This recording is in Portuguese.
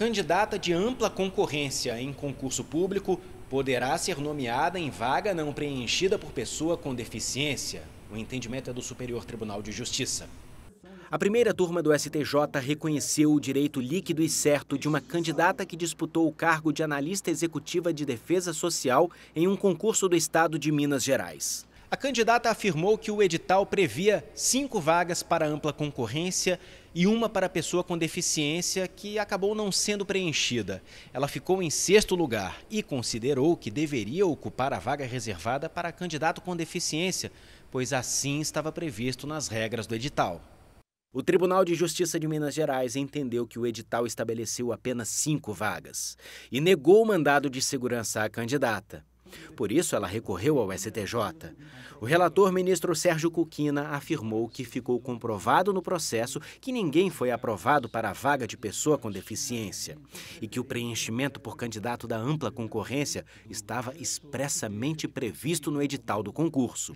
Candidata de ampla concorrência em concurso público poderá ser nomeada em vaga não preenchida por pessoa com deficiência. O entendimento é do Superior Tribunal de Justiça. A primeira turma do STJ reconheceu o direito líquido e certo de uma candidata que disputou o cargo de analista executiva de defesa social em um concurso do estado de Minas Gerais. A candidata afirmou que o edital previa cinco vagas para ampla concorrência e uma para pessoa com deficiência, que acabou não sendo preenchida. Ela ficou em sexto lugar e considerou que deveria ocupar a vaga reservada para candidato com deficiência, pois assim estava previsto nas regras do edital. O Tribunal de Justiça de Minas Gerais entendeu que o edital estabeleceu apenas cinco vagas e negou o mandado de segurança à candidata. Por isso, ela recorreu ao STJ. O relator ministro Sérgio Cuquina afirmou que ficou comprovado no processo que ninguém foi aprovado para a vaga de pessoa com deficiência e que o preenchimento por candidato da ampla concorrência estava expressamente previsto no edital do concurso.